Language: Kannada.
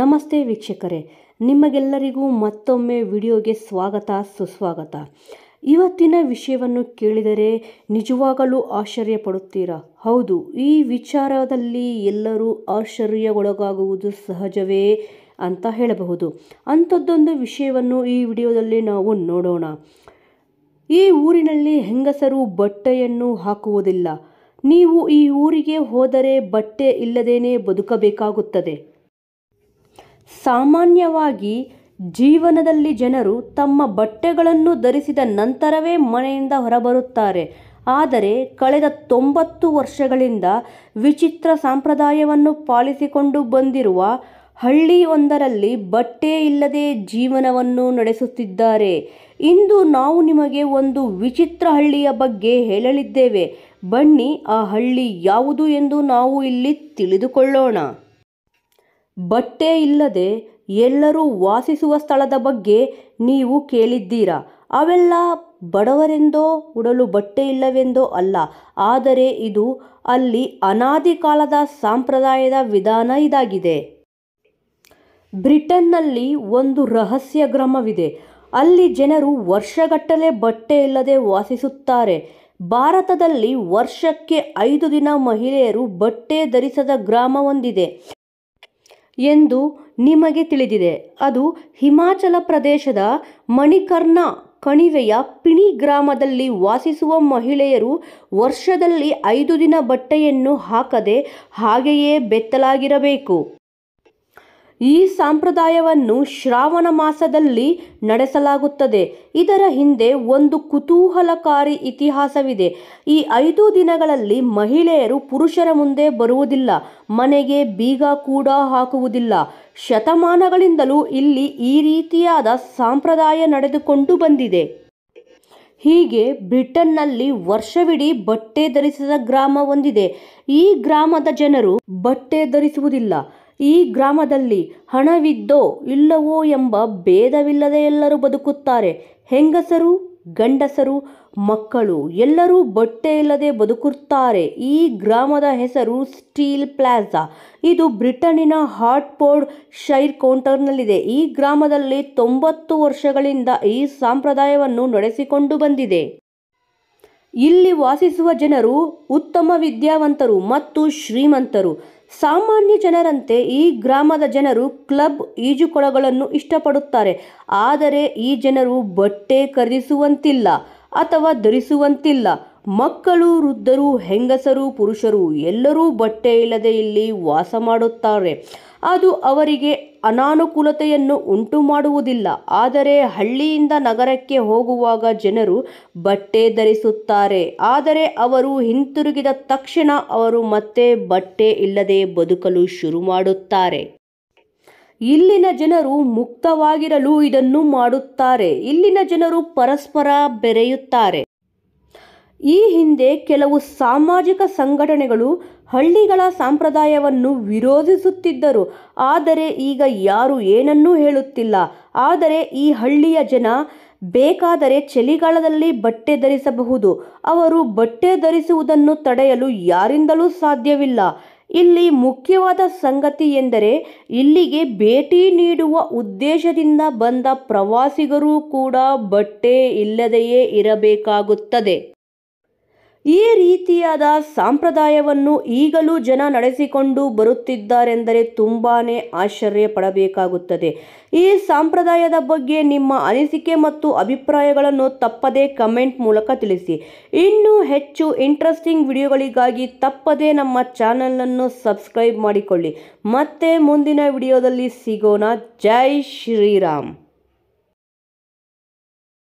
ನಮಸ್ತೆ ವೀಕ್ಷಕರೇ ನಿಮಗೆಲ್ಲರಿಗೂ ಮತ್ತೊಮ್ಮೆ ವಿಡಿಯೋಗೆ ಸ್ವಾಗತ ಸುಸ್ವಾಗತ ಇವತ್ತಿನ ವಿಷಯವನ್ನು ಕೇಳಿದರೆ ನಿಜವಾಗಲೂ ಆಶ್ಚರ್ಯ ಪಡುತ್ತೀರಾ ಹೌದು ಈ ವಿಚಾರದಲ್ಲಿ ಎಲ್ಲರೂ ಆಶ್ಚರ್ಯಗೊಳಗಾಗುವುದು ಸಹಜವೇ ಅಂತ ಹೇಳಬಹುದು ಅಂಥದ್ದೊಂದು ವಿಷಯವನ್ನು ಈ ವಿಡಿಯೋದಲ್ಲಿ ನಾವು ನೋಡೋಣ ಈ ಊರಿನಲ್ಲಿ ಹೆಂಗಸರು ಬಟ್ಟೆಯನ್ನು ಹಾಕುವುದಿಲ್ಲ ನೀವು ಈ ಊರಿಗೆ ಹೋದರೆ ಬಟ್ಟೆ ಇಲ್ಲದೇನೆ ಬದುಕಬೇಕಾಗುತ್ತದೆ ಸಾಮಾನ್ಯವಾಗಿ ಜೀವನದಲ್ಲಿ ಜನರು ತಮ್ಮ ಬಟ್ಟೆಗಳನ್ನು ಧರಿಸಿದ ನಂತರವೇ ಮನೆಯಿಂದ ಹೊರಬರುತ್ತಾರೆ ಆದರೆ ಕಳೆದ ತೊಂಬತ್ತು ವರ್ಷಗಳಿಂದ ವಿಚಿತ್ರ ಸಂಪ್ರದಾಯವನ್ನು ಪಾಲಿಸಿಕೊಂಡು ಬಂದಿರುವ ಹಳ್ಳಿಯೊಂದರಲ್ಲಿ ಬಟ್ಟೆ ಇಲ್ಲದೆ ಜೀವನವನ್ನು ನಡೆಸುತ್ತಿದ್ದಾರೆ ಇಂದು ನಾವು ನಿಮಗೆ ಒಂದು ವಿಚಿತ್ರ ಹಳ್ಳಿಯ ಬಗ್ಗೆ ಹೇಳಲಿದ್ದೇವೆ ಬನ್ನಿ ಆ ಹಳ್ಳಿ ಯಾವುದು ಎಂದು ನಾವು ಇಲ್ಲಿ ತಿಳಿದುಕೊಳ್ಳೋಣ ಬಟ್ಟೆ ಇಲ್ಲದೆ ಎಲ್ಲರೂ ವಾಸಿಸುವ ಸ್ಥಳದ ಬಗ್ಗೆ ನೀವು ಕೇಳಿದ್ದೀರಾ ಅವೆಲ್ಲ ಬಡವರೆಂದೋ ಉಡಲು ಬಟ್ಟೆ ಇಲ್ಲವೆಂದೋ ಅಲ್ಲ ಆದರೆ ಇದು ಅಲ್ಲಿ ಅನಾದಿ ಕಾಲದ ಸಾಂಪ್ರದಾಯದ ವಿಧಾನ ಇದಾಗಿದೆ ಬ್ರಿಟನ್ನಲ್ಲಿ ಒಂದು ರಹಸ್ಯ ಗ್ರಾಮವಿದೆ ಅಲ್ಲಿ ಜನರು ವರ್ಷಗಟ್ಟಲೆ ಬಟ್ಟೆ ಇಲ್ಲದೆ ವಾಸಿಸುತ್ತಾರೆ ಭಾರತದಲ್ಲಿ ವರ್ಷಕ್ಕೆ ಐದು ದಿನ ಮಹಿಳೆಯರು ಬಟ್ಟೆ ಧರಿಸದ ಗ್ರಾಮ ಹೊಂದಿದೆ ಎಂದು ನಿಮಗೆ ತಿಳಿದಿದೆ ಅದು ಹಿಮಾಚಲ ಪ್ರದೇಶದ ಮಣಿಕರ್ನ ಕಣಿವೆಯ ಪಿಣಿ ಗ್ರಾಮದಲ್ಲಿ ವಾಸಿಸುವ ಮಹಿಳೆಯರು ವರ್ಷದಲ್ಲಿ ಐದು ದಿನ ಬಟ್ಟೆಯನ್ನು ಹಾಕದೆ ಹಾಗೆಯೇ ಬೆತ್ತಲಾಗಿರಬೇಕು ಈ ಸಂಪ್ರದಾಯವನ್ನು ಶ್ರಾವಣ ಮಾಸದಲ್ಲಿ ನಡೆಸಲಾಗುತ್ತದೆ ಇದರ ಹಿಂದೆ ಒಂದು ಕುತೂಹಲಕಾರಿ ಇತಿಹಾಸವಿದೆ ಈ ಐದು ದಿನಗಳಲ್ಲಿ ಮಹಿಳೆಯರು ಪುರುಷರ ಮುಂದೆ ಬರುವುದಿಲ್ಲ ಮನೆಗೆ ಬೀಗ ಕೂಡ ಹಾಕುವುದಿಲ್ಲ ಶತಮಾನಗಳಿಂದಲೂ ಇಲ್ಲಿ ಈ ರೀತಿಯಾದ ಸಂಪ್ರದಾಯ ನಡೆದುಕೊಂಡು ಬಂದಿದೆ ಹೀಗೆ ಬ್ರಿಟನ್ನಲ್ಲಿ ವರ್ಷವಿಡೀ ಬಟ್ಟೆ ಧರಿಸಿದ ಗ್ರಾಮ ಹೊಂದಿದೆ ಈ ಗ್ರಾಮದ ಜನರು ಬಟ್ಟೆ ಧರಿಸುವುದಿಲ್ಲ ಈ ಗ್ರಾಮದಲ್ಲಿ ಹಣವಿದ್ದೋ ಇಲ್ಲವೋ ಎಂಬ ಭೇದವಿಲ್ಲದೆ ಎಲ್ಲರೂ ಬದುಕುತ್ತಾರೆ ಹೆಂಗಸರು ಗಂಡಸರು ಮಕ್ಕಳು ಎಲ್ಲರೂ ಬಟ್ಟೆ ಇಲ್ಲದೆ ಬದುಕುತ್ತಾರೆ ಈ ಗ್ರಾಮದ ಹೆಸರು ಸ್ಟೀಲ್ ಪ್ಲಾಜಾ ಇದು ಬ್ರಿಟನ್ನಿನ ಹಾಟ್ಪೋರ್ಡ್ ಶೈರ್ ಕೌಂಟರ್ನಲ್ಲಿದೆ ಈ ಗ್ರಾಮದಲ್ಲಿ ತೊಂಬತ್ತು ವರ್ಷಗಳಿಂದ ಈ ಸಂಪ್ರದಾಯವನ್ನು ನಡೆಸಿಕೊಂಡು ಬಂದಿದೆ ಇಲ್ಲಿ ವಾಸಿಸುವ ಜನರು ಉತ್ತಮ ವಿದ್ಯಾವಂತರು ಮತ್ತು ಶ್ರೀಮಂತರು ಸಾಮಾನ್ಯ ಜನರಂತೆ ಈ ಗ್ರಾಮದ ಜನರು ಕ್ಲಬ್ ಈಜುಕೊಳಗಳನ್ನು ಇಷ್ಟಪಡುತ್ತಾರೆ ಆದರೆ ಈ ಜನರು ಬಟ್ಟೆ ಖರೀದಿಸುವಂತಿಲ್ಲ ಅಥವಾ ಧರಿಸುವಂತಿಲ್ಲ ಮಕ್ಕಳು ವೃದ್ಧರು ಹೆಂಗಸರು ಪುರುಷರು ಎಲ್ಲರೂ ಬಟ್ಟೆ ಇಲ್ಲದೆ ಇಲ್ಲಿ ವಾಸ ಮಾಡುತ್ತಾರೆ ಅದು ಅವರಿಗೆ ಅನಾನುಕೂಲತೆಯನ್ನು ಉಂಟು ಮಾಡುವುದಿಲ್ಲ ಆದರೆ ಹಳ್ಳಿಯಿಂದ ನಗರಕ್ಕೆ ಹೋಗುವಾಗ ಜನರು ಬಟ್ಟೆ ಧರಿಸುತ್ತಾರೆ ಆದರೆ ಅವರು ಹಿಂತಿರುಗಿದ ತಕ್ಷಣ ಅವರು ಮತ್ತೆ ಬಟ್ಟೆ ಇಲ್ಲದೆ ಬದುಕಲು ಶುರು ಮಾಡುತ್ತಾರೆ ಇಲ್ಲಿನ ಜನರು ಮುಕ್ತವಾಗಿರಲು ಇದನ್ನು ಮಾಡುತ್ತಾರೆ ಇಲ್ಲಿನ ಜನರು ಪರಸ್ಪರ ಬೆರೆಯುತ್ತಾರೆ ಈ ಹಿಂದೆ ಕೆಲವು ಸಾಮಾಜಿಕ ಸಂಘಟನೆಗಳು ಹಳ್ಳಿಗಳ ಸಂಪ್ರದಾಯವನ್ನು ವಿರೋಧಿಸುತ್ತಿದ್ದರು ಆದರೆ ಈಗ ಯಾರು ಏನನ್ನೂ ಹೇಳುತ್ತಿಲ್ಲ ಆದರೆ ಈ ಹಳ್ಳಿಯ ಜನ ಬೇಕಾದರೆ ಚಳಿಗಾಲದಲ್ಲಿ ಬಟ್ಟೆ ಧರಿಸಬಹುದು ಅವರು ಬಟ್ಟೆ ಧರಿಸುವುದನ್ನು ತಡೆಯಲು ಯಾರಿಂದಲೂ ಸಾಧ್ಯವಿಲ್ಲ ಇಲ್ಲಿ ಮುಖ್ಯವಾದ ಸಂಗತಿ ಎಂದರೆ ಇಲ್ಲಿಗೆ ಭೇಟಿ ನೀಡುವ ಉದ್ದೇಶದಿಂದ ಬಂದ ಪ್ರವಾಸಿಗರೂ ಕೂಡ ಬಟ್ಟೆ ಇಲ್ಲದೆಯೇ ಇರಬೇಕಾಗುತ್ತದೆ ಈ ರೀತಿಯಾದ ಸಂಪ್ರದಾಯವನ್ನು ಈಗಲೂ ಜನ ನಡೆಸಿಕೊಂಡು ಬರುತ್ತಿದ್ದಾರೆಂದರೆ ತುಂಬಾ ಆಶ್ಚರ್ಯ ಪಡಬೇಕಾಗುತ್ತದೆ ಈ ಸಂಪ್ರದಾಯದ ಬಗ್ಗೆ ನಿಮ್ಮ ಅನಿಸಿಕೆ ಮತ್ತು ಅಭಿಪ್ರಾಯಗಳನ್ನು ತಪ್ಪದೇ ಕಮೆಂಟ್ ಮೂಲಕ ತಿಳಿಸಿ ಇನ್ನೂ ಹೆಚ್ಚು ಇಂಟ್ರೆಸ್ಟಿಂಗ್ ವಿಡಿಯೋಗಳಿಗಾಗಿ ತಪ್ಪದೇ ನಮ್ಮ ಚಾನಲನ್ನು ಸಬ್ಸ್ಕ್ರೈಬ್ ಮಾಡಿಕೊಳ್ಳಿ ಮತ್ತೆ ಮುಂದಿನ ವಿಡಿಯೋದಲ್ಲಿ ಸಿಗೋಣ ಜೈ ಶ್ರೀರಾಮ್